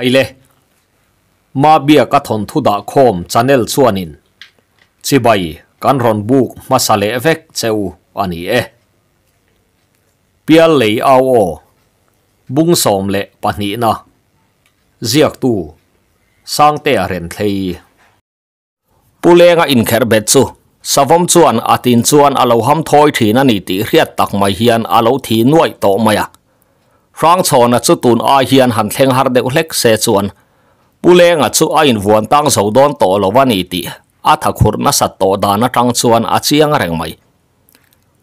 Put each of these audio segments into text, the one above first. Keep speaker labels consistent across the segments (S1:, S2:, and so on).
S1: ไปเลยมาเบียกัทนทุดาคมชานเอลชวนินชิบายกันรอนบุกมาสเลเอฟเกเซออันนี้เอเปียลเลยเอาโอบุงสมเละปนีนะเจียกตูสร้างเตะเรนทีปุเลงอินเคอร์เบตซูสวมชวนอาทินชวนอาเรฮัมทอยทีนันนี่ตีเรียตักไม่เฮียนอาเรทีน่วยโตมายะฟรังชอนจุดตุนอาเฮียนหันเทงฮาร์เดอุเล็กเซจวนปุเลงจุดอินวนตั้งสาวดอนโตลวันอีตีอักขุรนัสโตดานตังชวนอาเชียงเร่งไม่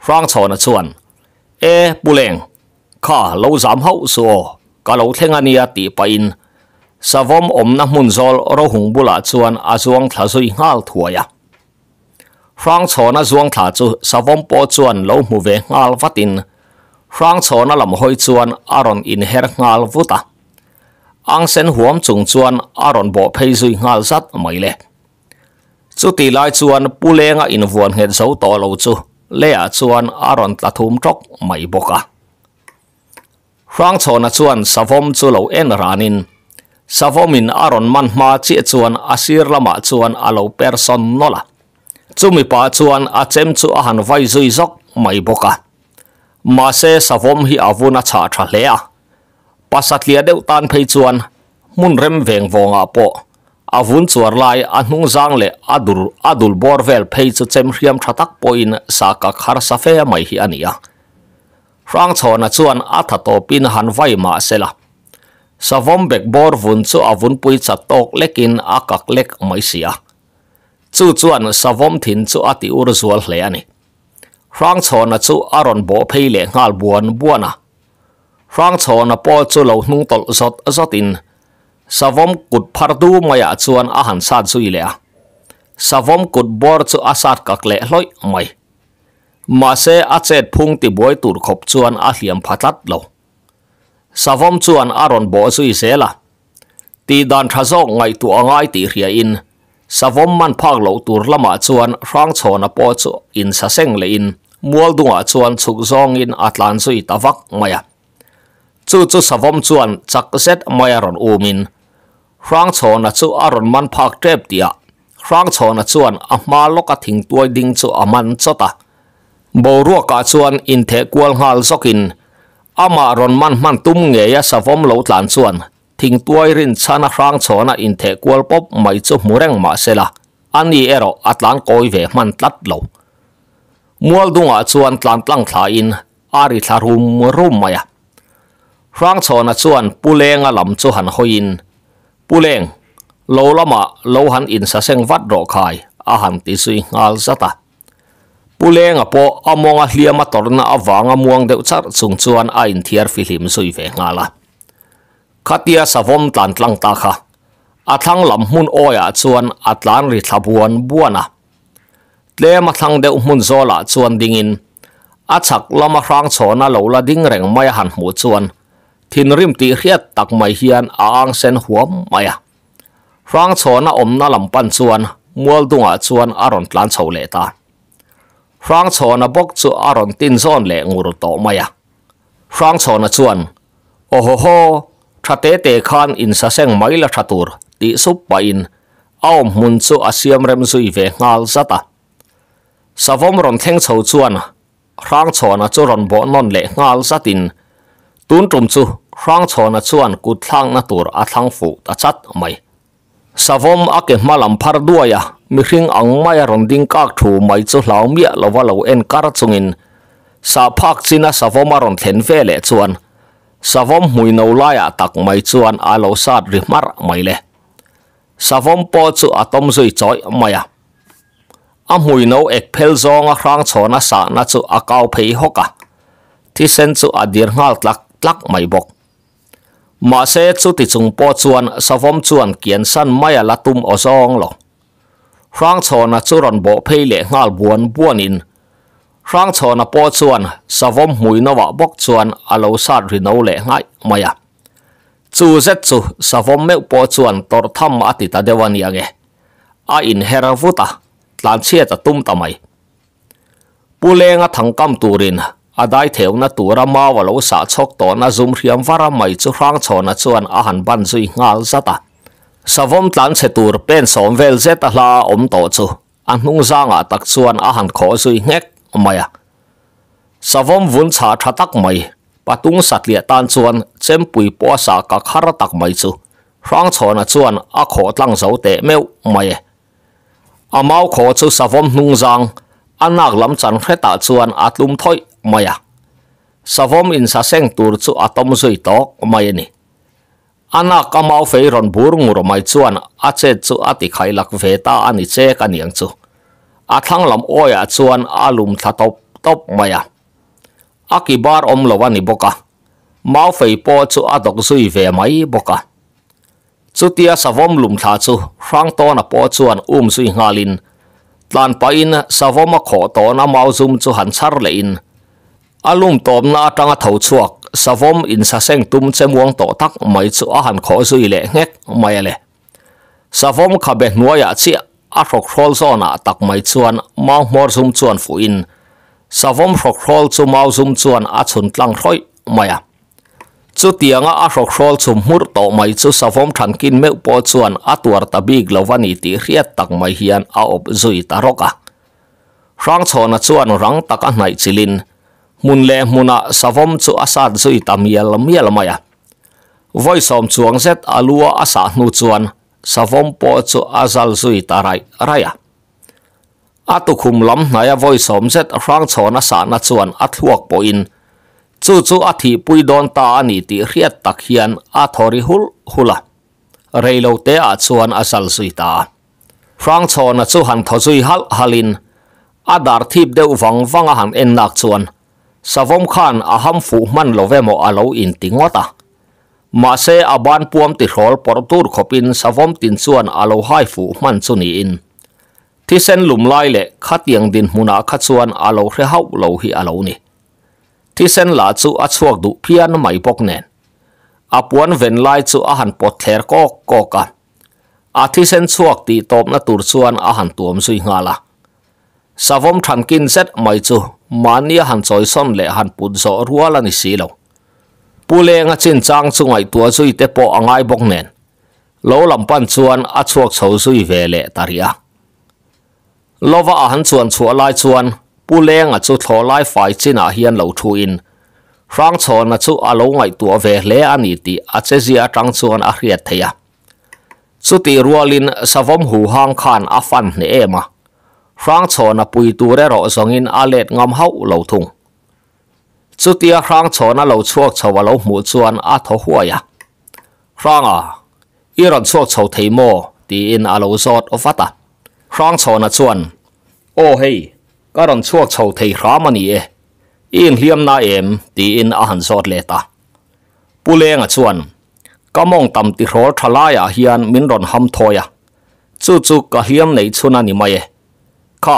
S1: ฟรังชอนชวนเอปุเลงข้าเราสามเฮาสัวก็เราเทงอานียตีไปอินสวมอมนักมุนซอลรหหงบุลาชวนอาจวงทาสุยงาลถัวยาฟรังชอนจวงทาจุสวมปอชวนเราหูเวงาลฟัดิน rang chon a lam hoi chuan aron in her ngal vuta ang sen huam chung chuan aron bo phei zui ngal zat mai le chu ti lai chuan pulenga in vuan het zo to lo chu le a chuan aron tla thum tok mai boka rang chon a chuan savom chu lo en ranin savomin aron man ma chi chuan asir lama chuan alo person nola chumi pa chuan achem chu ahan vai zui zok mai boka มาเซสวมฮีอาวุนัชาทะเลอะปัสสัตเลียเดวตันเพจวนมุนเริ่มเวงวงอาปออาวุนสวรไลอันหงจางเลอดุลอดุลบอร์เวลเพจเจมเรียมชะตักปอยน์สักขารสเฟยไม่ฮีอันนี้ร่างชนจวนอัฐโตปินหันไวมาเซละสวมเบกบอร์วุนสูอาวุนปุยจัดตกเล็กินอากักเล็กไม่เสียจู่จวนสวมถินสูอติอุรจวลเลนี่ rang chon na chu aron bo phei le ngal buan buana rang chon na pol chu lo nung tol zot zot in savom kut phar du maya chuan a han san chu ile a savom kut bor chu asat kak le hloi mai ma se a chet phung ti boi tur khop chuan a hliam phatlat lo savom chuan aron bo chu i sela ti dan thazok ngai tu angai ti hria in savom man phak lo tur lama chuan rang chhona po chu in sa seng le in mua mual dunga chuan chuk zong in atlan ta tavak maya chu chu savom chuan chắc zet maya ron umin rang chona chu aron man Park trep tia rang chona chuan a hma loka thing tuai ding chu aman chota borua ka chuan in the kwal hal zokin ama ron man man tum nge ya savom lo tlan chuan thing tuai rin chana rang chona in the kwal pop mai chu mureng ma sela ani ero atlan koi ve man tlat lo mua mual dunga chuan tlan tlang thay in ari thlarum rum maya rang chona chuan pulenga lam chu han hoin puleng lo lama lâu han in sa seng vat ro khai a han ti sui ngal zata pulenga po amonga hliama torna awanga muang deuh char sung chuan a in thiar filim sui ve ngala khatia savom tlan tlang ta kha athang lam hun oya chuan atlan ri thlabuan buana tle ma thlang deuh hmun zola chuan dingin a à, chak lama hrang chhawna lo la ding reng mai han hmu chuan thin rim tih hriat tak mai hian a à, ang sen huam mai a à. hrang na awmna lampan chuan mual dungah chuan a rawn tlan chho le ta hrang chhawna bok chu a rawn tin zawn le ngur tawh mai a hrang chhawna chuan ho thate te khan in sa seng mai la thatur ti sup pa in aum mun chu asiam rem zui ve ngal zata sau vom ron theng chho chuan rang chhona chu ron bo non lệ le ngal zatin tun tum chu rang chhona chuan cút thlang na tur a thlang fu ta chat mai sa vom a ke malam phar duaya mi hring ang mai ron ding kak thu mai chu hlau mia lova lo en kar in sa phak china sa sau a ron thlen về lệ chuan sau sa vom hui no laia tak mày chuan a lo sat ri mar mai le sa vom po chu atom zui choi mai a a hồi nấu ek phel zong a cho chon a sa na chu a phê phei á, thi sen chu a dir ngal tlak tlak mai bok ma se chu ti chung po chuan savom chuan kiến san mai là tum o zong lo rang cho a chu ron bo phê lệ ngal buôn buôn in rang chon a po chuan savom mùi nawa bok chuan a lo sat ri no le ngai maya chu zet chu savom meu po chuan tor tham a ti ta dewani ange a in hera vuta ลานเชียจะตุ้มตาไมปูเลงถังกำตูรินอาได้เถวนะตัวรมาวะโลสะชกต่อนะซุมเรียมวารไม่จุครั้งชนะชวนอาหารบันซุยงาลซะตาสวมตันเสตูรเป็นสมเวลเซตลาอมต่อจูอันนุ่งจางอาตักชวนอาหารขอซุยเงกไม่อะสวมวุนชาทัตักไม่ปะตุงสัตเลียตันชวนเจมปุยปัวสากักคารตักไม่จูครั้งชนะชวนอาขอตั้งเสาเตะเมวไม่อามาขอชูสาวมนุ่งจังอันนักลำจันเขตาชวนอาตุมถอยมายาสาวมอินซาเซงตูร์ชูอาตอมซุยตอกมายนี่อันนักอามาเฟรอนบูร์งูรมายชวนอาเจชูอาติไขลักเวตาอันนี้เจกันยังชูอาทั้งลำอ้อยอาชวนอาลุมทัตบตบมายาอากิบาร์อมลวันิบกะมาเฟยปอชูอาดอกซุยเวไม่บกะสุดที่สาวมลุมทาจูร่างตัวนับปอจวนอุ้มสุยงาลินตานไปนสาวมขอตัวน้ำมาซุมจูหันชาร์เลนอารมณ์ตอมน่าตั้งเท่วชวกสาวมอินสะเซงตุ้มเจมวงต่อทักไม่จูอาหันขอสุยเล่เง็กไม่เล่สาวมขับเบนวัวยาเชียอารกรอลโซนาตักไม่ชวนมาหมอซุมชวนฟูอินสาวมอกรอลจูมาซุมชวนอาชนตั้งร้อยไม่ chu tianga a hrok hrol chum hmur tawh mai chu savom thankin meuh paw chuan a tuar ta bik lo vani tih hriat tak mai hiền a op zui ta roka à. rang chhawna chuan rang tak a hnaih chilin mun le muna savom chu asat zui ta mial mial maya à. voi som chuang zet alua asa hnu chuan savom paw chu azal zui ta rai raya a à. tukhum lam hnaya voi som zet rang chhawna sa na chuan a thluak po in จู่จู่อธิปุยโดนตาอันที่เรียกตักเฮียนอัทอริฮุลฮุลาเรลูเตอจวนอัสลสุยตาฟรังโซนจู่หันทศุยฮัลฮัลินอัดาร์ทิบเดวฟังฟังหันเอ็นนักจวนสวมขันอาฮัมฟูมันโลเวโมอาลูอินติงวตามาเซอาบานปวมติโอลปอร์ตูร์ขอบินสวมตินส่วนอาลูไฮฟูมันสุนีอินที่เส้นลุมไล่เละขัดยังดินมุนาขัดส่วนอาลูเรฮาวโลฮิอาลูนีที่เส้นลาจูอัชวกดูเพียนไม่ปกเนนอปวนเวนไลจูอาหารปดเทรก็กกันอาทิเส้นชวกตีตบนตุรส่วนอาหารตัวมสุยงาละสาวมทำกินเสร็จไม่จูมันนี่หันซอยส้มเละหันปุ่นโซรัวละนิสีลงปูเลงจินจังสุงไอตัวสุยเตปอง่ายบกเนนโลลำปันชวนอัชวกเสาสุยเวเลตาริยาโลว่าอาหารชวนชัวลายชวนปูเลงอ่ะจุดทอไลไฟจินอ่ะเฮียนเหลาทูอินร่างชนอ่ะจุดอาลงไงตัวเวเลอันนี้ตีอาเจจีอาจังชวนอาเฮียเทียสุดที่รัวลินสวมหูห้างคันอาฟันเนี่ยเอ็มอ่ะร่างชนอ่ะปุยตัวเร่รอสองอินอาเล็ดงอมเฮาเหลาทุงสุดที่ร่างชนอ่ะเหลาชวกชาวเหลาหมูชวนอาทหัวยอ่ะร่างอ่ะอีรันชวกชาวเทโมตีอินอาเหลาซอดอฟัตอ่ะร่างชนอ่ะชวนโอ้เฮ้ก็รันชวกชาวไทยรามันนี่เออินเลียมนาเอ็มตีอินอาหารสดเลตาปุเลงอ่ะชวนก็มองตำติโรทลายอาเฮียนมินรอนหำทอยจู่จู่ก็เลียมในชุนันนี่มาเอค่ะ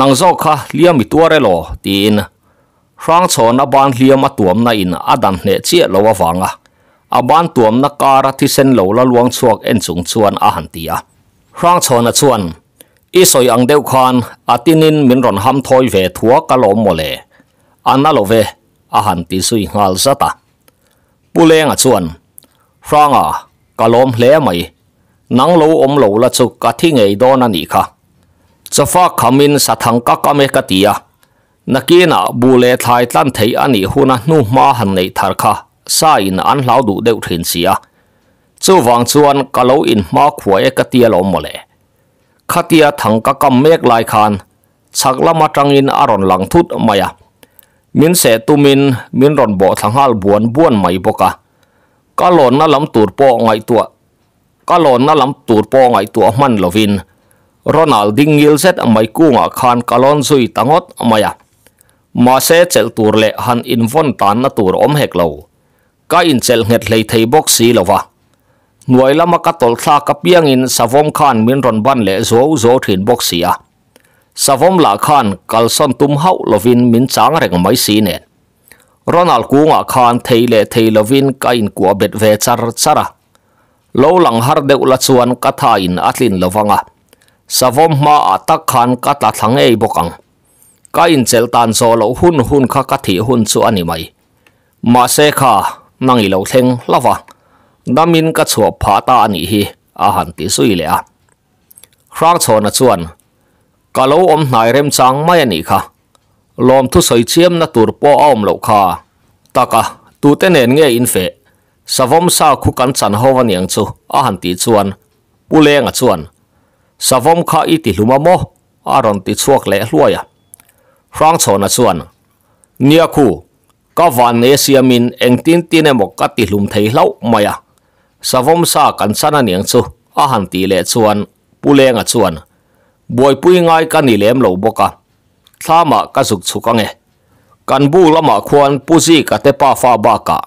S1: นางโซค่ะเลียมมีตัวเรโลตีอินร่างชนอบ้านเลียมตัวมนาอินอดันเนเจียลวฟังอ่ะอบ้านตัวมนักการที่เส้นเหลวละลวงชวกเอ็นสูงชวนอาหารตีอ่ะร่างชนอ่ะชวน ít soi ăn đeo khan à tin in mình rộn ham thôi về thua cả lỗ mồ lệ anh đã lộ về à hẳn tí suy ngal sát ta bù lê ngà chuan frank à cả lỗ lẽ mày nắng lâu ôm lâu là chụp cả thi nghề đó nà ni kha. cho pha khám in sát thằng các cái mẹ cái tia nà bu nà bù lê thay tan thấy anh ấy hôn nu ma hẳn này thar kha, sa in anh lão đủ đều thiên xia chú vàng chuan cả lỗ in ma khuấy cái e tia lỗ mồ lệ khatia thang ka kam mek lai khan chak lama in aron lang thut maya à. min se tu min min ron bo thanghal buan buan mai boka ka lon na lam tur po ngai tua ka lon na lam tur po ngai tua man lovin ronalding set mai kunga à. khan kalon sui tangot maya ma se chel tur le han in von tan na tur om hek lo ka in chel nget lei thei box si lova nuôi lama ka tol tha ka piang in savom khan min ron ban le zô zô thin bốc sia à. savom la khan kalson tum hau lovin min sáng reng mai si ne ronald kunga khan theile theilovin ka in ku bet ve char chara à. lo lang har deuh la chuan ka tha in atlin lovanga à. savom ma tắc khan ka ta thlang bốc bokang ka in chel tan zô lâu hun hun kha ka thi hun chu ani mai ma se kha nangi lo thleng lawa น้ำมินก็ชฉวบผาตาหนีฮีอาหารติสุยเลยอะครั้งชนชวนกะโลอมนายเริ่มจังไม่หนีค่ะลมทุสอยเชี่ยมนัตูรปออ้อมเหลาค่ะตากะตูเตเนนเงยอินเฟสวมสาวคุกันสันหัวันยังชูอาหารติชวนปุเลงชวนสวมข้าอิติลุมะโมอารอนติชวกเล่ลวยอะครั้งชนชวนเนียคูก็วันเนเซียมินเองตินตินเอมกกติลุมไทยเล่าไม่อะ savom sa kan sana niang chu a han ti le chuan puleng a chuan boi pui ngai ka ni lem lo boka thama ka zuk chuka nge kan bu lama khuan puji ka te pa fa ba ka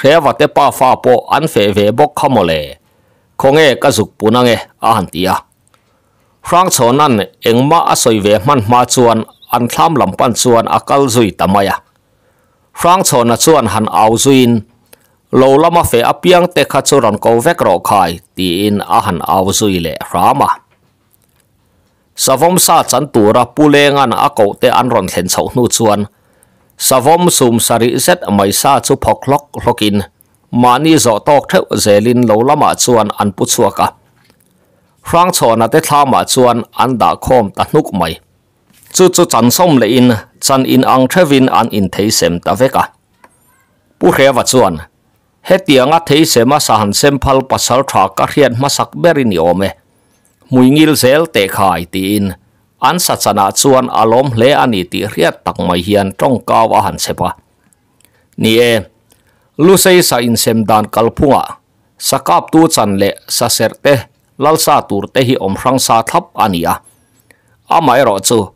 S1: rewa te pa fa po an fe ve bok khamole khonge ka zuk punange a han ti a rang chonan engma soi ve man ma chuan an thlam pan chuan akal zui tamaya rang chona chuan han au zuin โลละมาเฟอเปียงเตคัดสรนกเวกรอคายตีอินอาหันอาวซุยเลรามาสวมสาจันตัวรับปูเลงันอากเตอันรอนเห็นสาวนูชวนสวมสุมสริเซตไม่สาจุพกล็อกล็อกินมานี่จอตอกเทวเซลินโลละมาชวนอันปุชวกะฟรังชวนเตทามาชวนอันดาคอมตันุกไม่จุดจุดจันสมเลอินจันอินอังเทวินอันอินเทเซมตะเวกะผู้เขวัดชวน hết tiếng ngắt thấy sẽ mà sàn xem phal pasal thọ các hiện mà sắc beri ni ome mùi ngil zel tệ khai tin an sát sana chuan alom le ani ti riat tak mai hian trong cao và hàn sepa ni e lu sei sa in sem dan kalpunga sakap tu chan le sa serte lal sa tur te hi om rang sa thap ania amai ro chu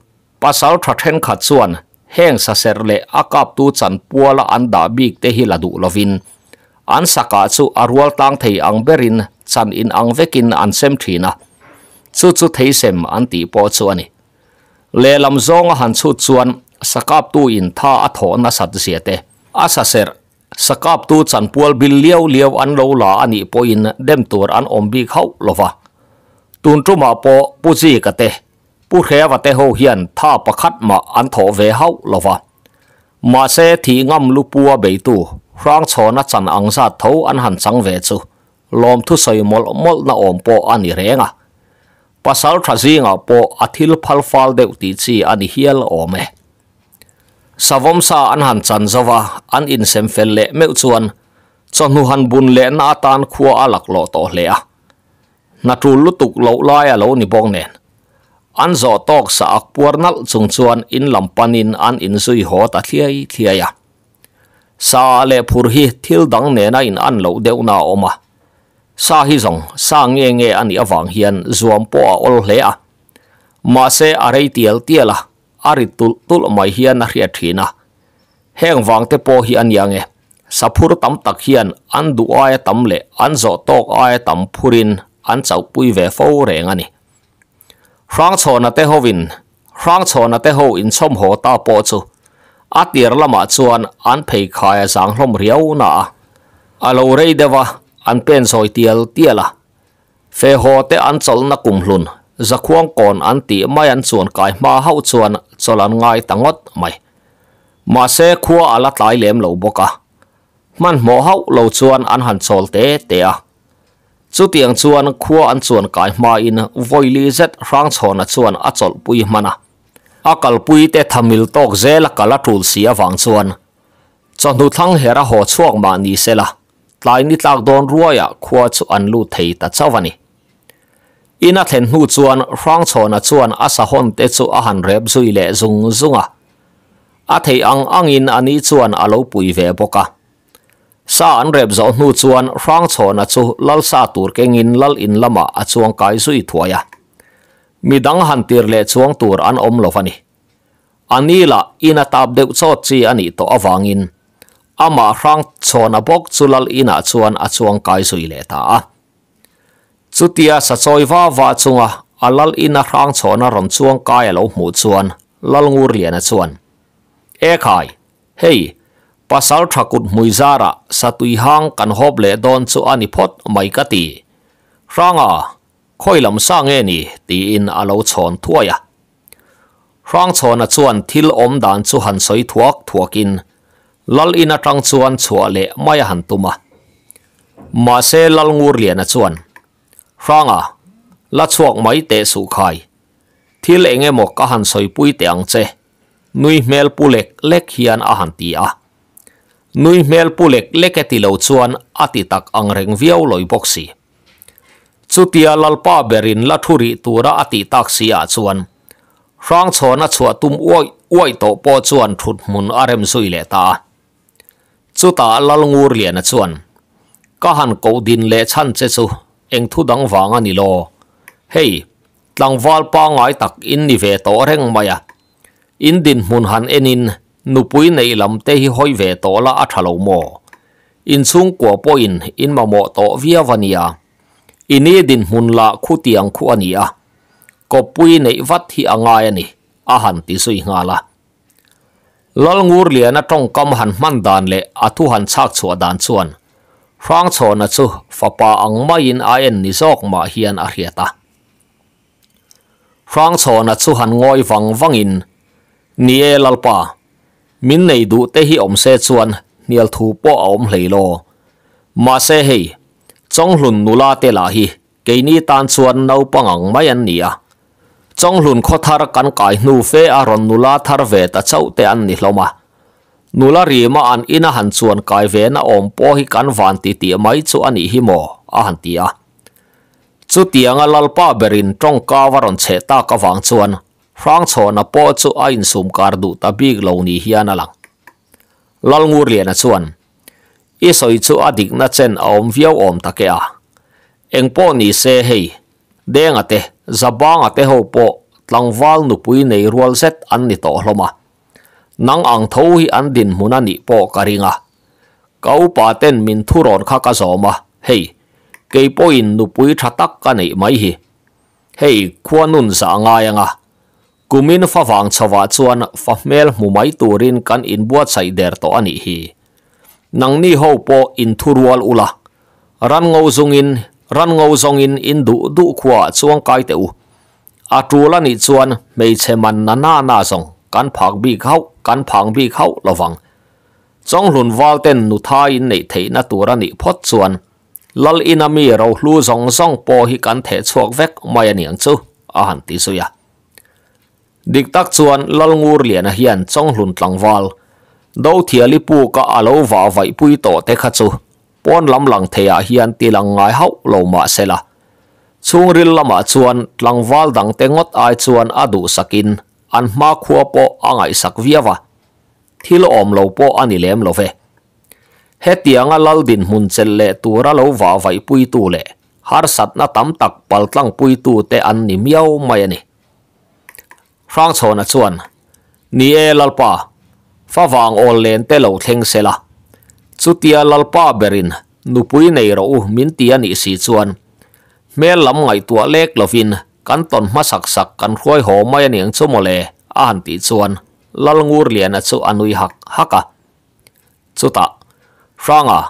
S1: pasal thathen kha chuan heng sa ser le akap tu chan puala an da bik te hi ladu lovin an saka chu arwal tang thei ang berin chan in ang vekin an sem thina chu chu thei sem an ti po chu ani le lam zong han chu chuan sakap tu in tha a tho na sat siate a sa ser sakap tu chan pual bil liau liau an lo la ani po in dem tur an om bi khau lova tun tu ma po pu ji ka te pu khre wa te ho hian tha pakhat ma an tho ve hau lova ma se thi ngam lu pua be tu rang chona chan angsa thâu an han chang ve chu lom thu soi mol mol na om po ani renga pasal thazinga po athil phal phal deu ti chi ani hial ome savom sa an han chan zawa an in sem fel le meu chuan nu han bun le na tan khua alak lo to hle a na tu lutuk lo lai a lo ni bong nen an zo tok sa ak puar nal chung chuan in lampanin an in zui ho ta thliai thliai a à sa le phur hi thil dang ne na in an lo deu na oma sa hi zong sa nge nge ani awang hian zuam po a ol hle a ma se arei tiel tiela ari tul tul mai hian na hria thina heng wang te po hi an e. sa saphur tam tak hian an du ai tam le an zo tok ai tam phurin an chau pui ve fo reng ani rang chona te hovin rang chona te ho in som ho ta po chu a tir lama chuan an phei khai a sang hlom riau na alo lo rei dewa an pen soi tial tiala fe ho te an chol na kum hlun zakhuang kon an ti mai an chuan kai ma hau chuan cholan ngai tangot mai ma se khua ala tlai lem lo boka man mo hau lo chuan an han chol te te a chu tiang chuan khua an chuan kai ma in voili zet rang chhona chuan a chol pui mana akal pui te thamil tok zel kala tul sia wang chuan chonu thang hera ho chuak ma ni sela tlai ni tlak don ruaya khuwa chu an lu thei ta chawani ina thlen hnu chuan rang chona chuan asa hon te chu a han rep zui le zung zunga a thei ang ang in ani chuan pui ve boka sa an rep zo hnu chuan rang lal sa tur keng lal in a chuang kai zui มีดังหันตีเล็่ช่วงตัวอันอมลฟัน้อันนี้ละอินาทับเด็กดชดใช้อันนี้ต่อฟังอินอามาครังชวนบอกสุลลินาชวนอชวงไกสุยเลตาสุดที่สัตว์ว่าว่าชวงอาลลินาครังชวนรนชวงไกลูกมุดชวนลลงูเรียนชวนเอ๋ไข่เฮ้ภาษาทักุดมุยซาระสัตวิหังกันฮอบเลดอนสุอานิพตไม่กตีรางอ่ะ khôi lầm sang nghe nì tì in a lâu chọn thua ya rang chọn a chuan thil om dan chu hàn soi thuốc thuốc in lal in a trang chuan chua le mai hàn tuma ma xe lal ngur liền a chuan rang a la chuộc mai te su khai thil e nghe mok ka hàn soi pui tiếng ang che nui mel pulek lek hian a hàn ti a nui mel pulek leke ti lo a ti tak ang reng viau loi boxi chutia lalpa berin la thuri tura ati taksia chuan rang chhona chua tum oi oi to po chuan thut mun arem zui le ta chuta lalngur lian chuan ka han ko din le chan che chu eng thu dang wanga ni lo hey hei tlangwal pa ngai tak in ni ve to reng maya in din mun han enin nupui nei lam te hi hoi ve to la athalo mo in chung ko po in in ma mo to via vania ini din hun la khu tiang khu ania a ko pui nei vat hi angai ani a han ti sui nga la lol ngur lian a tong kam han man dan le a thu han chak chu dan chuan rang chon na chu fapa ang mai in a en ni zok ma hian a hriata rang chon na chu han ngoi wang wangin ni e lalpa min nei du te hi om se chuan nial thu po om hlei lo ma se hei chong hlun nula te la hi ke ni tan chuan nau pangang mai an ni a chong hlun kho thar kan kai nu fe a ron nula thar ve ta chau te an ni hloma nula ri ma an ina han chuan kai ve na om po hi kan van ti ti mai chu ani hi mo a han ti a lalpa berin tong ka che ta ka wang chuan na po chu ain sum kar ta big ni hian alang lalngur lian a i soi chu adik na chen om viau om take a engpo ni se hei denga te zabanga te ho po tlangwal nu pui nei rual set an ni to hloma nang ang tho hi an din huna ni po karinga kau pa ten min thuron kha ka zoma hei keipo in nu pui thatak ka nei mai hi hei khuanun za nga yanga kumin fa wang chawa chuan fa mel mu mai turin kan in bua chai der to ani hi nang ni ho po in thurual ula ran ngo zung in ran ngo zong in in du du khwa chuang kai te u a tula ni chuan mei che man na na na zong kan phak bi khau kan phang bi khau lawang chong hlun wal ten nu tha in nei thei na tura ni phot chuan lal in ami ro hlu zong zong po hi kan the chuak vek mai ani ang chu a han ti suya dik tak chuan lal ngur lian a hian chong hlun tlang wal đâu thìa li pu cả lâu và vậy pui to khát su, à, chu pon lam lang theya hian ti lang ngai hau lâu mà se la chung ril lama à, chuan tlangwal dang te ngót ai chuan adu sakin an ma khua po angai sak viawa thil om lâu po ani lâu về, hết tiếng tianga lal din hun chel le tura lo wa vai pui tu le har sat na tam tak pal tlang pui tu te an ni miau mai ani à rang chona chuan ni e lalpa fa faang o leen te lau tengsela. Tsu tia lal paa berin, nupu i nei ra uu min ti an i si juan. Me lam ngay tua leeklo fin, kan ton masak sak kan huay ho ma ya niang tsu mo le, ahanti juan, lal ngur liana tsu an ui hak haka. Tsu ta, faa nga,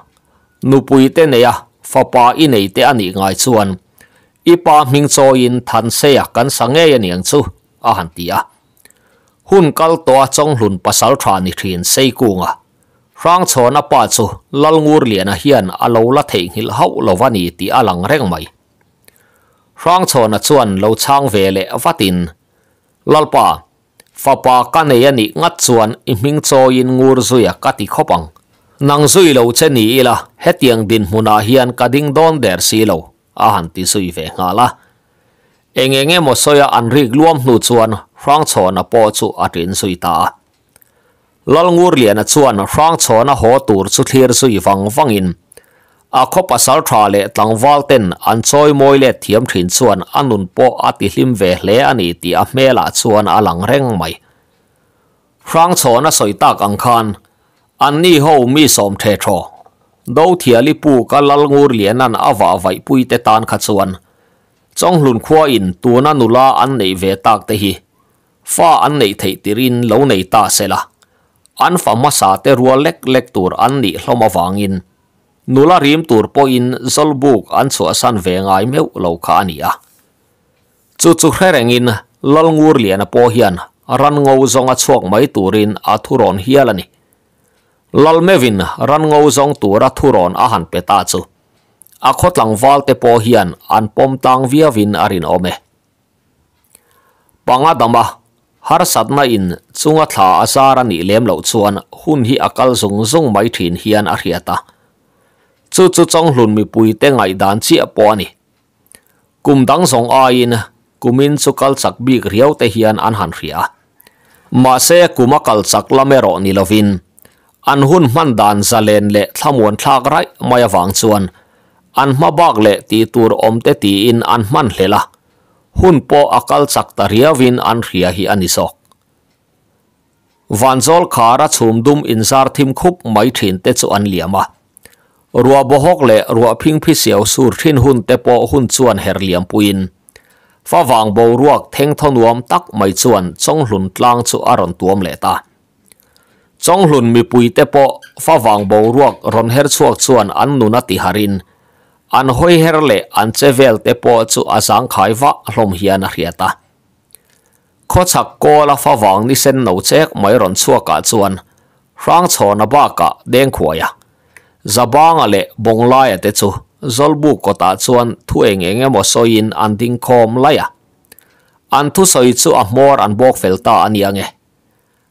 S1: nupu i fa paa i nei te an i ngay juan, ming tso yin than sea kan sa nge ya niang tsu, ahanti ya. hun kal to chong hlun pasal tha ni thin sei kunga rang na pa chu lal ngur lian a hian alo la thei hil hau lovani ti alang reng mai rang chona chuan lo chang vele vatin lalpa fapa kane yani ngat chuan iming choin ngur zuya kati khopang nang zui lo che ni ila hetiang din huna hian kading don der si lo a han ti zui ve nga la เองเองเงี้ยหมดโซยาอันริกรวมหนูชวนฟรังชอนอปอชูอัดอินสุยตาลลงูเรียนชวนฟรังชอนะหอตูร์สุเทียร์สุยฟังฟังอินอาคบสัลทราเลตังวอลเทนอันซอยมวยเลเทียมถินชวนอันนุนปออติลิมเวเลอันอีติอเมลาชวนอลังเร่งใหม่ฟรังชอนอสุยตากังคันอันนี่หูมีสมเทโทดูเทียลิปูกัลลงูเรียนนั้นอาวาไวปุยเตตันขัดชวน trong lùn khoa in tu na nu la an nei ve tak te hi fa an nei thei tirin lo nei ta se la an fa ma sa te rua lek lek tur an ni hloma wangin nula rim tur po in zolbuk an chu asan ve ngai meu lo kha ni a chu chu herengin lal ngur lian po hian ran ngau zonga chuak mai turin a thuron hialani lal mevin ran ngau zong tura thuron a han peta chu a khot lang v a l te po hian an pom tang via v i n arin ome panga dama har s a d n a in chunga thla asara ni lem lo chuan hun hi akal zung zung mai thin hian a riata chu chu chong hlun mi pui te ngai dan chi apo ani kum dang song a in kumin chukal chak bik riau te hian an han ria ma se kuma kal chak lamero ni lovin an hun man dan zalen le thlamuan thlak rai maya wang chuan อันมาบอกเละตีตัวอมเตตีอินอันมันเลละหุ่นปอักลสักตาเรียวินอันเรียฮิอันอิสอกวันจอลขาระชุมดุมอินซาร์ทิมคุบไม่ถินเตจอันเลียมารัวบหกเละรัวพิงพิเสียวสูรทินหุ่นเตปอหุ่นชวนเฮรเลียมปุยนฟ้าวางบรวกเทงทนวมตักไม่ชวนจงหลุนลางจุอารันตัวมเลตาจงหลุนมีปุยเตปอฟ้าวางบรวกรอนเฮรชวกชวนอันนุนติฮาริน an hoi herle an chevel te po chu asang khaiwa hlom hian riata kho chak ko la fa wang ni sen no chek mai ron chuwa ka chuan rang chho na ba ka deng khuaya zabang ale bonglai te chu zolbu ko ta chuan thu eng eng emo so in an ding khom laya an thu soi chu a mor an bok felta an yange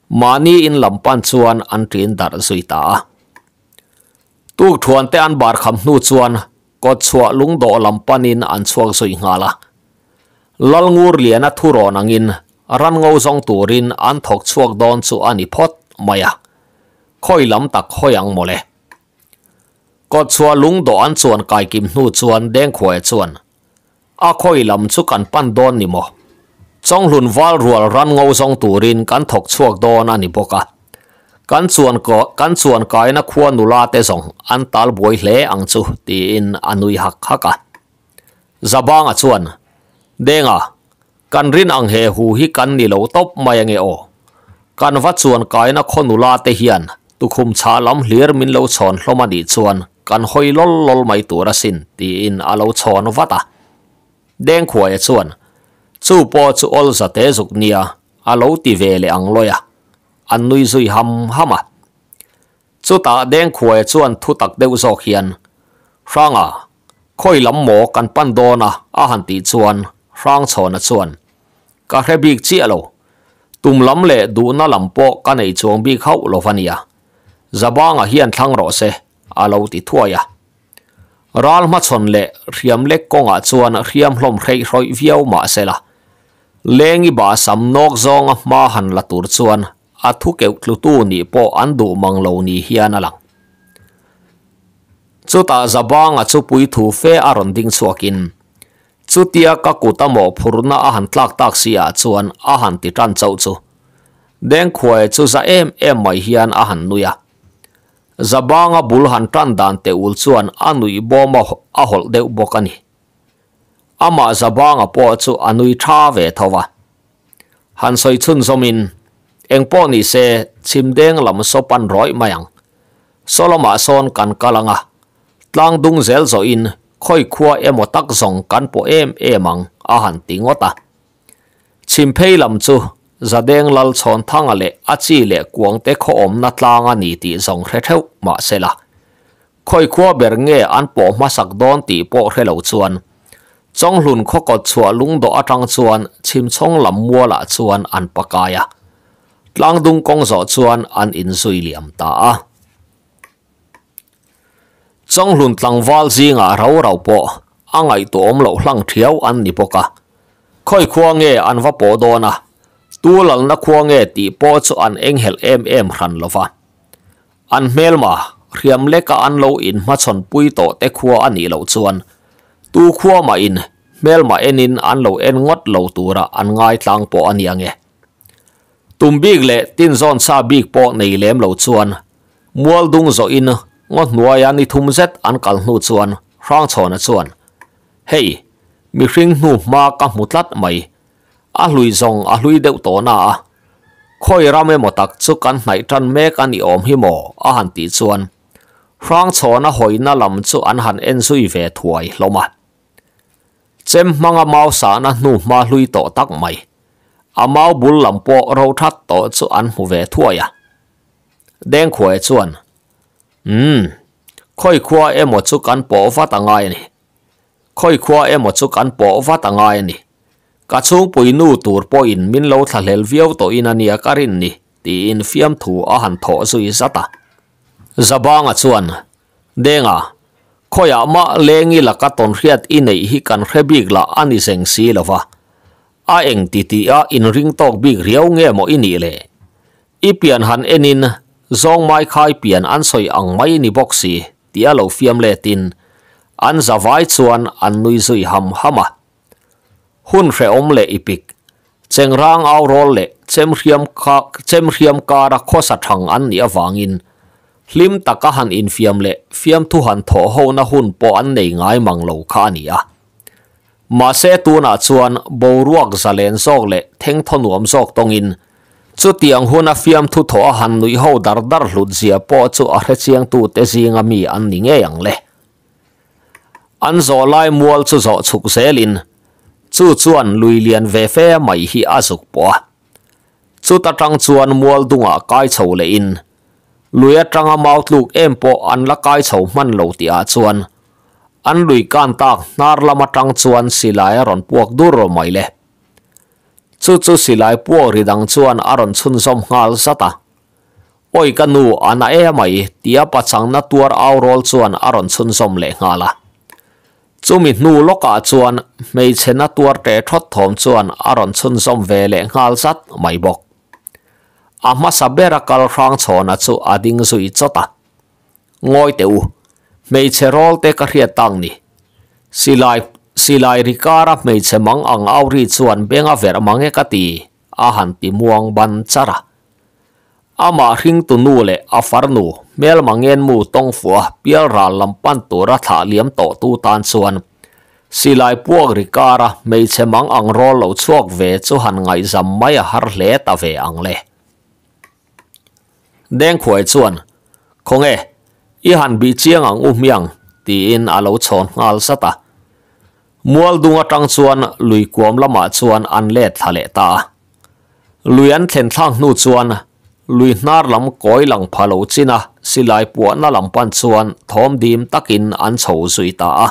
S1: mani lampan chuan an trin dar zui ta tuk thuan te an kham nu chuan ก็ชัวลุงโดลำปานินอันชัวสวยงาละลลงูเลียนทุรอนังอินรันงูจงตูรินอันถกชัวดอนสุอันิพอดมายะค่อยลำตักค่อยังโมเลก็ชัวลุงโดอันส่วนกายกิมนูชวนแดงขวยชวนอาค่อยลำสุกันปันดอนนิโมจงหลุนวาลรัวรันงูจงตูรินกันถกชัวดอนอันิบกะกันส่วนก็กันส่วนกายนักควรนุลาเตสองอันตาลบวยเลอังจูตีอินอนุยหักฮักะจะบางอ่ะส่วนเด้งอ่ะกันรินอังเฮหูฮิกันนิโลตบมายังไอโอการวัดส่วนกายนักคนนุลาเตเฮียนตุคุมชาลำเลียมินเลวชอนลมาดีส่วนกันหอยลลลลไม่ตัวรสินตีอินอาเลวชอนวัดอ่ะเด้งขวายส่วนสู้ปอสู้อลสเตสุกเนียอาเลวตีเวเลอังลอยอ่ะ an nui zui ham ham à chu ta đen khuê e chuan thu tak deuh zawk hian rang à khoi lam mò kan pan don à a han ti chuan rang chon à chuan ka hre bik chi alo tum lam le du na lam po ka nei chuang bi khau lo vania zabang à hian thlang ro se alo ti thuaya ral ma chon le riam le konga à chuan riam hlom rei roi viau ma se la lengi ba sam nok zong ma han la tur chuan a thu keu tlu tu ni po an du mang lo ni hian a lang chu ta zabang a chu pui thu fe a ron ding chuakin chu tia ka kutamo phurna a han tlak tak sia chuan a han ti tan chau chu deng khuai chu za em em mai hian a han nuya zabanga bul han tan dan te ul chuan anui boma a hol deu bokani ama zabanga po chu anui tha ve thowa han soi chun zomin eng po ni se chimdeng lam pan roi mayang soloma son kan kalanga tlang dung zel zo in khoi khua emo tak zong kan po em emang a han tingota chimphei lam chu zadeng lal chon thanga le achi le kuang te kho om na tlanga ni ti zong hre theu ma sela khoi khua ber nge an po ma sak don ti po hre lo chuan chong hlun kho ko chua lung do atang chuan chim chong lam mua la chuan an pakaya tlang dung kong zo chuan an in sui liam ta a chong hlun tlang wal zinga ro ro po angai to om lo hlang thiau an ni poka khoi khuang nge an va po dona tu lal na khuang nge ti po chu an eng hel em em hran lova an mel ma riam leka an lo in ma chon pui to te khua ani lo chuan tu khua ma in mel ma in an lo en ngot lo tura an ngai tlang po ani ange tum big le tin zon sa big po nei lem lo chuan mual dung zo in ngot nuaya ni thum zet an kal hnu chuan rang chhona chuan hey mi hring hnu ma ka mutlat mai a lui zong a lui deuh to na a khoi ram emo tak chu kan nai tan me kan i om hi mo a han ti chuan rang hoi na lam chu an han en sui ve thuai hloma chem manga mau sa na hnu ma lui to tak mai à amau bul lampo ro that to chu an hu thua ya đen khỏe chuan ừm hmm. khoi khua em một chút cán bộ phát tàng ai nè khoi khua em một chút cán bộ phát tàng ai nè cả chung bùi nu tùr bò in min lâu thà lèl viêu tổ in anh ya karin nè thì in phiam thủ ở hàn thọ suy sát ta za ba ngà chuan đen à khoi à ma lê nghi là cả tôn khiết in này hi can khai biệt là anh đi seng si là va อาเองติดติอาอินริงตอกบิกเรียวเงี่ยมอินี่เลยอีเปียนหันเอ็นินจงไม่คายเปียนอันสอยอังไม่นิบอกซีทตียลูฟิมเลตินอันจะไว้ชวนอันนุยซุยหมหามาหุ่นเรอมเลอีปิกเจงร่างเอาโรเลเจมเรียมคาเจมเรียมการะโคสัตหังอันเนียฟางอินลิมตะกันอินฟิมเลฟิมทุหันทโถโฮนหุ่นปออันในไงมังโลคานีอ่มาเซตูน่ะชวนบัวรวกซาเลนซอกเละเทงทนวมซอกตรงอินจุดเตียงหัวนักฟิล์มทุทอหันนุยหูดาร์ดาร์หลุดเสียปอจุอาเรเซียงตูเตซิงามีอันนิ่งเอยงเละอันโซไลมัวลจุดจอชุกเซลินจุดชวนลุยเลียนเวเฟ่ไม่ฮีอาสุกปอจุดตะจังชวนมัวลดุงอากายโฉเลอินลุยตรังอามาตุกเอ็มปออันละกายโฉมันโลติอาชวน an lui kan tak nar lama tang chuan silai ron puak dur mai le chu chu silai puo ri dang chuan aron chun som ngal sata oi kanu ana e mai tia pa chang na tuar au rol chuan aron chun som le ngala chumi nu loka chuan mei chena tuar te thot thom chuan aron chun som ve le ngal mai bok ama sabera kal rang chona chu chota ngoi te u meitserol te ka riat tang ni silai silai rikara meitse mang ang auri chuan benga ver mange ka ti a han ti muang ban chara ama hring tu nu le a far nu mel mangen mu tong fua pial ra lampan tu ra tha liam to tu tan chuan silai puak rikara meitse mang ang rol lo chuak ve chu han ngai zam mai har hle ta ve ang le deng khuai chuan khong e i han bi chiang ang u um miang ti in alo chon ngal sata mual dunga tang chuan lui kuam lama chuan an le thale ta lui an thlen thlang nu chuan lui hnar lam koi lang phalo china silai puana lam pan chuan thom dim takin an chho zui ta a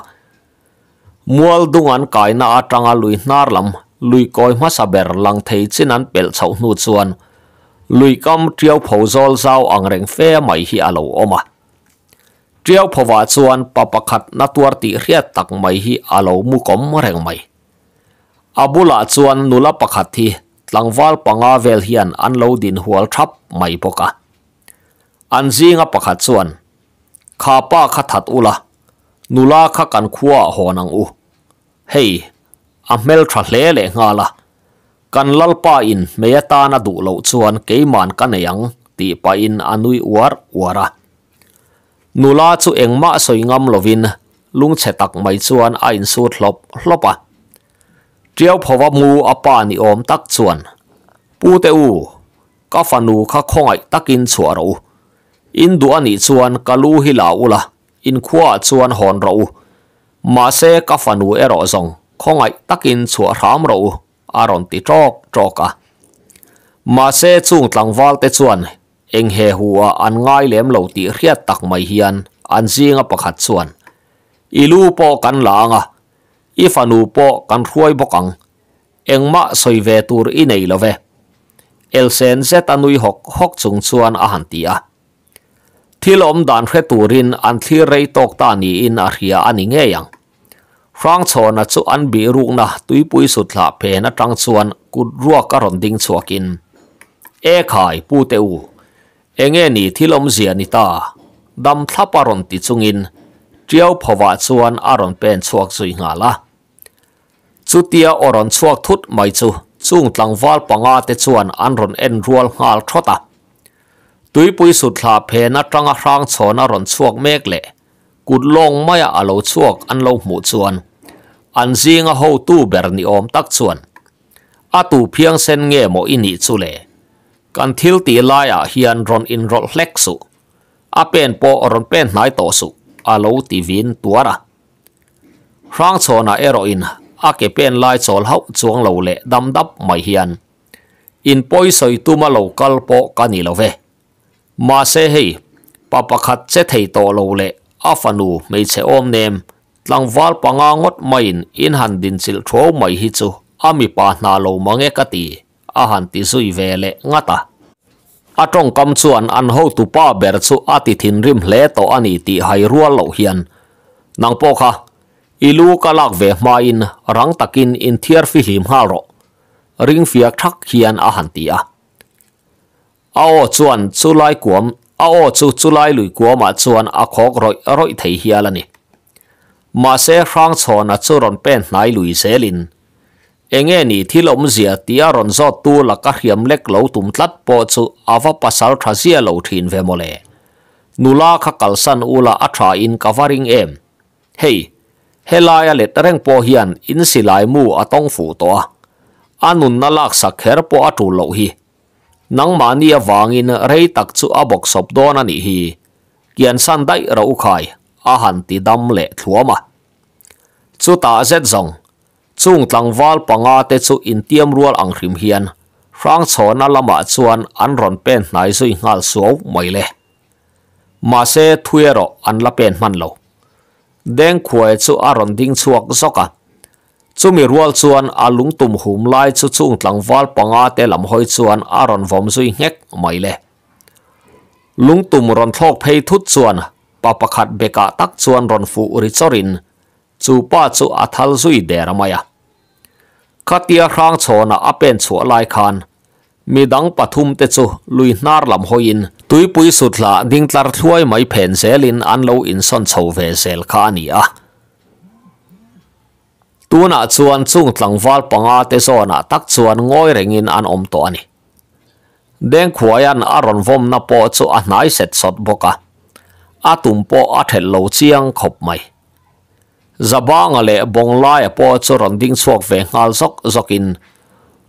S1: mual dungan kaina atanga lui hnar lam lui koi ma saber lang thei chin an pel chho nu chuan lui kam triau phozol zau angreng fe mai hi alo oma จียวพวาชวนปะปะขัดนัตวรติเรียตักไม่ฮีอาลมุกอมเร่งไม่อบุลาชวนนุลปะขัดที่หลังวัลปังอาเวลเฮียนอันเลวดินหัวทับไม่พกะอันซีงปะขัดชวนข้าป้าขัดทัดอุลานุลาขักันขัวหัวนังอูเฮ่อเมลทรัเลเลงาละกันลลปาอินเมยตานาดูเลวชวนเกี่ยมันกันยังตีปาอินอันุยวาร์วระนูลาจูเองมาสวยงามลวิน ลุงเฉตักไม่ชวนอินสุดลบลบอ่ะเจียวพอว่ามูอปานิอมตักชวนปูเตอูก็ฟันูข้าคงไอตักินชัวรูอินดูอันนี้ชวนกะลูฮิลาอุละอินขวาชวนหอนรูมาเซก็ฟันูเอรอซงคงไอตักินชัวรามรูอารอนติจอกจอกอ่ะมาเซจุงตังวาลเตชวน eng he hua an ngai lem lo ti riat tak mai hian an zinga pakhat chuan ilu po kan langa i fanu po kan ruai bokang eng ma soi ve tur i nei love el sen se tanui hok hok chung chuan a han tia thil om dan re turin an thli in a ria ani nge yang an bi ruk na na tang chuan kut ruak ka ron ding enge ni thilom zia ni ta dam thaparon ti chungin tiao phowa chuan aron pen chuak zui nga la chutia oron chuak thut mai chu chung tlang wal panga te chuan anron en rual hal thota tui pui su thla phe na tanga hrang chona ron chuak mek le kut long mai an lo mu chuan an zinga ho tu ber om tak chuan a tu phiang nge mo ini chu kan thil ti laia hian ron in rol hlek su a pen po ron pen nai to su a lo ti vin tuara rang chona in, a ke pen lai chol hau chuang lo le dam dap mai hian in poi soi tuma lo kal po kani lo ve ma se hei pa pakhat che thei to lo le a fanu mei che om nem tlangwal panga ngot main in han din sil thro mai hi chu ami pa na lo mangi ka ti a han ti zui ve le ngata a tong kam chuan an ho tu pa ber chu a ti thin rim hle to ani ti hai rual lo hian nang po kha ilu ka lak ve ma in rang takin in thiar fi him ro ring fiak thak hian a han ti a ao chuan chu lai kuam ao chu chu lai lui kuam a chuan a khok roi roi thei hialani ma se rang chhon a chu ron pen nai lui lin eng nge ni thil om zia ti a ron zo tu la ka hiam lek lo tum tlat po chu awa pasal tha zia lo thin ve mole nula kha kalsan ula atha in covering em hey helaya let reng po hian in silai mu atong fu to anun na lak sa kher po atu lo hi nang mani awangin rei tak chu abok sop don ani hi kian san dai ra u khai a han ti dam le thuama chu ta zet zong chung tlang wal panga te chu intiam rual ang hrim hian rang chhawna lama chuan an ron pen hnai zui ngal suau mai le ma se thuero an la pen man lo deng khuai chu a ron ding chuak zoka chumi rual chuan a lungtum hum lai chu chung tlang wal panga te lam hoi chuan a ron vom zui ngek mai le lungtum ron thlok phei thut chuan pa pakhat beka tak chuan ron fu uri chorin tsu pa tsu a thal sui dera maya. Katia raang tsu na a pen tsu a lai kaan, mi dang pa thum te tsu lui nar lam hoi in tui pui sudla di nglar thuay mai pen se lin an lau in son tsu ve sel kaani a. Tuna tsu an tsu ngtlang valpa te so na tak tsu an ngoi rengin an omtoa ni. Deng kuwayan a ronvom na po tsu a naiset sot boka, a tumpo atet lau chiang khob may. จะบ้างอะไรบงไลยปอดสรันดิ้งสวกเวงอาลซอกจกิน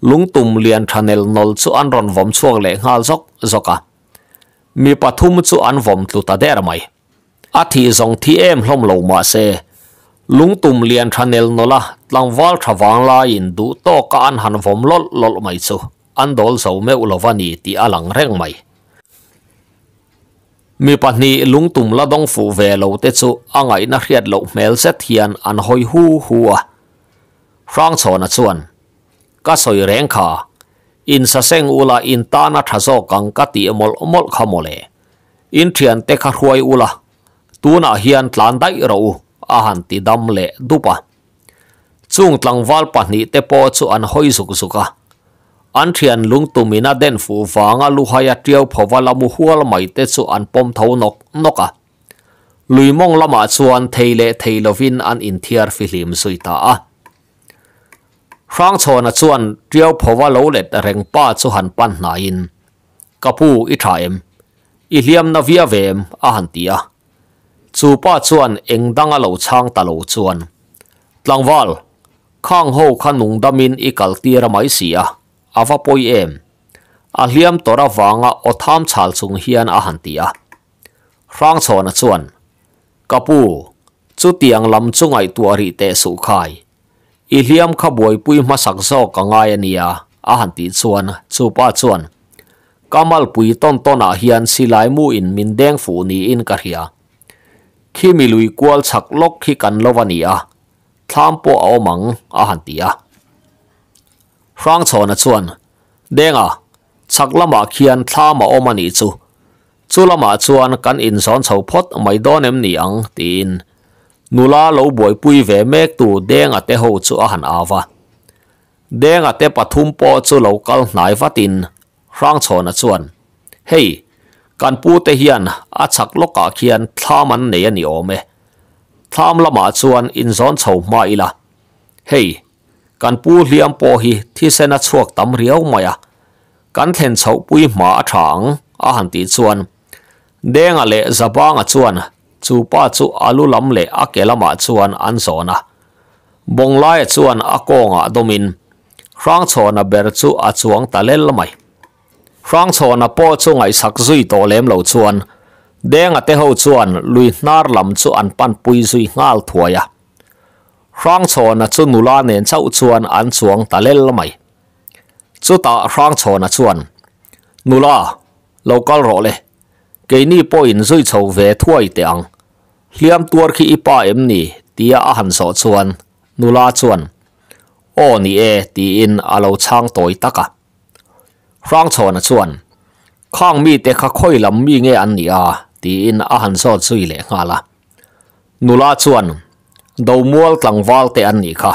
S1: ลุงตุ่มเลียนชาแนลนอลจะอันรอนวมสวกเลงอาลซอกจอกามีปัทุมจะอันวมตุตาเดร์ไหมอาทิตสองทีเอ็มล้มลงมาเซลุงตุ่มเลียนชาแนลนอลล่ะลองวอลชาวังลา่ินดูโตกะอันหันวอมลลลไม่สูอันดอลสาวเมอุลวานีที่อลังเร่งไม่ mi pahnih lungtum la dong fu ve lo te chu angai na hriat lo mel set hian an hoi hu hu a rang chhawna chuan ka soi reng kha in sa seng ula in ta na thazo kang ka ti mol mol khamole in thian te kha hruai ula tuna hian tlan dai ro a han ti dam le dupa chung tlangwal pahnih te po chu an hoi zuk zuka อันเทียนลุงตุมินาเดนฟูฟางลกหายเทียวพวลามุหัวลไม่เตสุอันปมเทานกนกอะลุยมองละมาชวนเทเลเทลวินอันอินเทียร์ฟิลิมสุยตาะครั้งชนชวนเทียวพวลาเล็ดเร่งป้าสุหันปันนายินกะพูอิทามอิเลียมนาวิอาเวมอาหันตีอาจูป้าชวนเองดังอาลช่างตาเหล่ชวนตลังวอลข้างหูขนุงดามินอีกัลตีระไม่เสียอาวปอยเอมอาเลียมตัวระวังอธามชาลสุงเฮียนอาหันตีอาร่างชนชวนกับปูจุดเตียงลำจุงไอตัวริเตสุขายอิเลียมขบวยปุยมาสักโซกง่ายเนียอาหันตีชวนจูป้าชวนกามลปุยต้นต้นอาเฮียนสิไลมูอินมินเดงฟูนีอินกะเฮียขี้มีลุยกวลสักลกขี้กันโลวานียทามปูเอาหมังอาหันตีอา rang cho na chuan denga chaklama khian thla ma oma ni chu chulama chuan kan in zon chho phot mai do nem ni ang tin nula lo boi pui ve mek tu denga te ho chu a han awa denga te pathum po chu local nai vatin rang cho na chuan hey kan pu te hian a chak loka khian thla man nei ani ome tham lama chuan in zon chho ma kanpu liam po hi thi sena chuak tam riau maya kan then chau pui ma thang a han ti chuan denga le zabang a chuan chu pa chu alu lam le a kelama chuan an zona bong lai chuan a konga domin rang ber chu a chuang talel mai rang po chu ngai sak zui to lem lo chuan denga te ho chuan lui nar lam chu an pan pui zui ngal thuaya à. ร่างชนนะชุนนูลาเนียนเจ้าชวนอันชวงตะเล่นละไม่ชุดต่าร่างชนนะชวนนูลาเราก็รอเลยเกนี่ป่วยนุ่ยชาวเวทั่วอเตียงเลี้ยมตัวขี้ป่าเอ็มนี่ตีอาหันสอชวนนูลาชวนโอ้นี่เอตีอินอาเราช่างตัวตักะร่างชนนะชวนข้างมีแต่ข้าค่อยลำมีเงี้ยอันนี้อ่ะตีอินอาหันสอดซุยเลยงาละนูลาชวนดมัวตังวาลเตอันนี้ค่ะ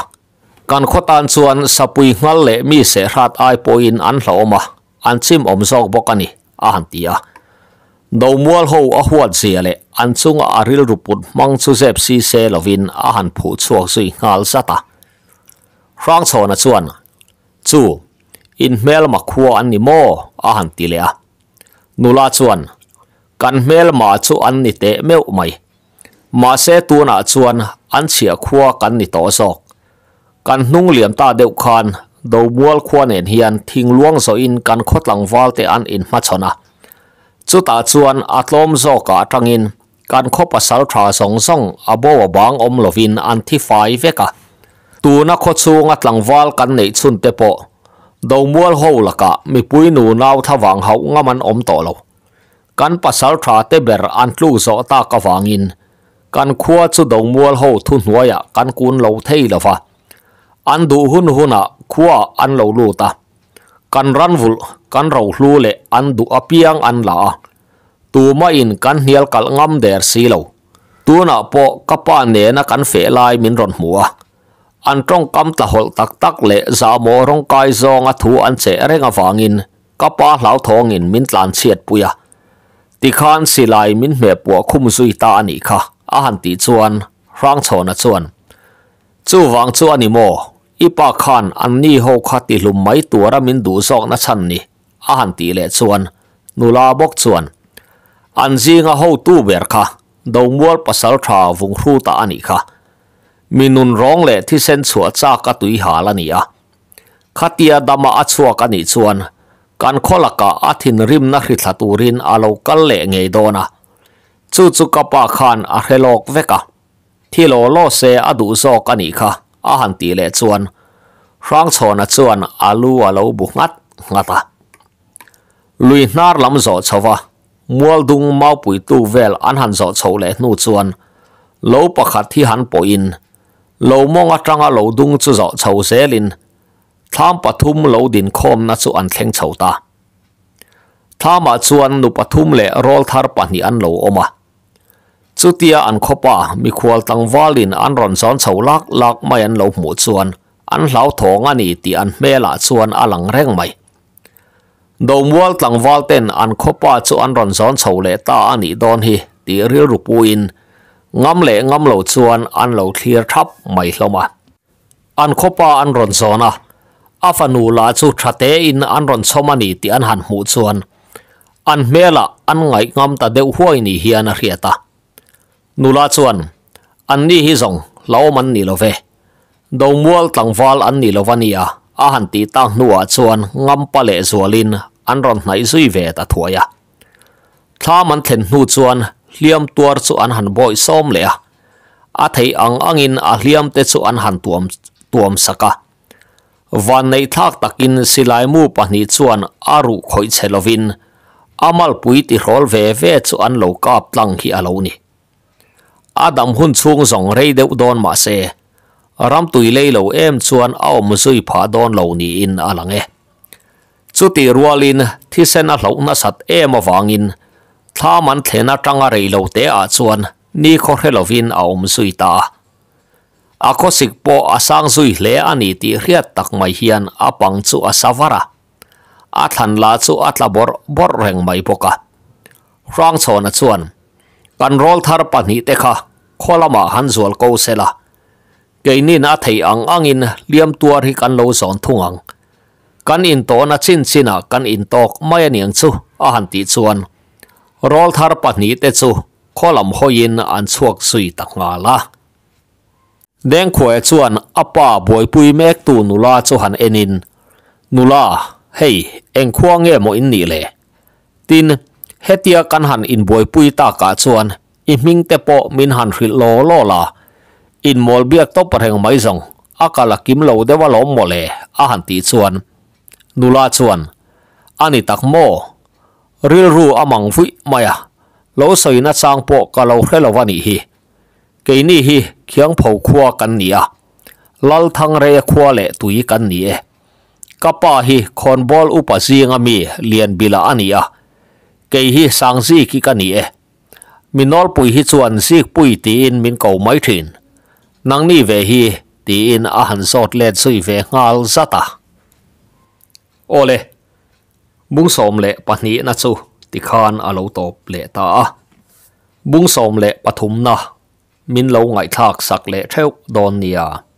S1: การขอตันส่วนสปุยงลเลมีเสราดไอปอินอันหลอมาอันซิมอมซอกบกันนี่อาันตีอะดมัวหูอหัวเสียเลยอันซุงอาริลรุปุดมังสุเซบซีเซลวินอาหันผูดสวกสุยงลซาตาร่างโซนส่วนจู่อินเมลมาขัวอันนี้โมอาันตีเลยนูลาส่วนกันเมลมาจู่อันนี้เตะเมวไม่มาเสตัวหนาชวนอันเฉียขั้วกันนิต่อสอกกันนุ่งเหลี่ยมตาเดือวคันดูบัวขั้วเนียนเฮียนทิ้งล้วงโซอินกันคดหลังวาลเตอันอินมาชนะจุตาชวนอัตลมโซกาตังอินการคบปัสสาวะสองส่งอโบวบางอมลวินอันที่ไฟเวกะตัวนักขดสูงัดหลังวาลกันในชุนเตโปดาบัวหูละกะมีปุยหนูนาวทวังเฮางมันอมต่อเรากันปัสสาวะเตเบรอันลูโซตากะวังอิน kan khua chu đầu mual ho thu nuaya ah, kan kun lo thei la fa an du hun huna ah, khua an lo lu ta kan ran vul kan ro hlu le an du apiang an la a ah. tuma in kan hial kal ngam der si lo na po kapa ne na kan fe lai min ron mua an trong kam ta hol tak tak le za mo rong kai zong a thu an che renga wangin kapa hlau thong in min tlan chiat puya tikhan silai min me po khum zui ta ani kha อาหันตีชวนร่างโฉนชวนจู่วังชวนนี่โมอีปาคันอันนี้โฮคติลุมไม่ตัวรามินดูซอกนัชันนี่อาหันตีเลชวนนูลาบกชวนอันจีงาโฮตู้เบรค่ะดงมัวปัสสาวะวงครูตาอันนี้ค่ะมีนุนร้องเละที่เส้นสัวจากตุยหาละนี่อ่ะขัตยยดามาอัศวกันนี่ชวนการขลักอาทินริมนักริตตูรินอาโลกัลเล่ไงโดนะ tsu tsu ka pa khan a he lok veka, thi lo lo se a du so ka ni ka, a han ti le zuwan, rang cho na zuwan a lo bu ngat ngata. Lui nar lam zo cho va, muol dung mau pui tu vel an han zo cho le nu zuwan, loo pa khat ti han po in, loo mo nga tanga loo dung zu zo cho ze lin, tam pa tum din kom na zu an keng cho ta. Ta ma nu pa tum le rool tarpan i an loo oma, สุดที่อันขบะมีควาตังวาลินอันรอนซ้อนเสาลักลักไม่อันเหลาหมูดส่วนอันเหลาถงอันนี้ที่อันเมล่าส่วนอลังเร่งไม่ดมวัลตังวาลเต็นอันขบะสอันรอนซ้อนเสาเลตาอันนี้ดอนฮีที่เรียรูปุอินงํเละงํเหลาส่วนอันเหลาเทียทับไม่เขามาอันขบะอันรอนซ้อนอ่ะอาฟานูลาสุทรเตอินอันรอนสมานีที่อันหันหมูดส่วนอันเมล่าอันไงงมตาเดือหัวอินเฮียนเรียตานูลาชวนอันนี้ฮิจงเล่ามันนี่เราเวดงมัวตังวาลอันนี้เราวันนี้อาหันตีตั้งนัวชวนงำปะเละชัวลินอันรอนไหนซุยเวตะถัวยะถ้ามันเห็นนูชวนเลี่ยมตัวชวนหันบอยส้มเลยอาเทียอังอังอินอาเลี่ยมเตชวนหันตัวมตัวมสกะวันในทักตักินสิลายมูปนิชวนอารุคอยเชลวินอามัลปุยติรอลเวเวชวนโลกาบตังฮีอาโลนี่ Adam hun chung zong rei deu don ma se. Ram tui lei lo em chuan ao mu zui pa don lo ni in alange. Chu ti rua lin, thi sen a lok na sat em a vang in. Tha man the na trang a rei lo te a chuan, ni ko he lo vin ao mu zui ta. Ako sik po a sang zui le a ni ti riat tak mai hian กันรอลทาร์ปนิเตค่ะขลมาฮันสวลกูเซลาเกนีนะาทยอังอังอินเลียมตัวที่กันโลสอนทุ่งอัง กันอินโตนัชินชินะกันอินตอกไม่เนียงซูอาหันติชวน รอลทาร์ปนิเตซูขลมหอยินอันชวกสุยตักงาละเด้งขวยชวนอป้าบวยปุยเมกตูนุลาชหันเอนิน นุลาเฮ้ยเอ็งควงเงียโมอินนี่เลยตินเฮตียกันหันอินบวยปุยตากาชวนอินมิงเตโปมินหันฮิลโลโลลาอินมอลเบียกตบประเทงไม่ส่งอากาลกิมโลเดวลอมโมเลอาหันตีชวนนูลาชวนอันิตักโมริลรูอามังฟิมายะลอสอยนัดซางโปกะลอเฮลวานิฮีเกนี่ฮีเคียงเผาขวากันเนี่ยลัลทังเรียขวาเลตุยกันเนี่ยกะปาฮีคอนบอลอุปสิงอมีเลียนบิลาอันเนี่ย kei hi sangji ki kanie minol pui hi chuan sik pui ti in minkau mai thin nangni ve hi ti in a han sot let sui ve ngal jata ole bungsom le pa n i na chu ti khan alo to ple ta bungsom le pathum na minlo ngai thak sak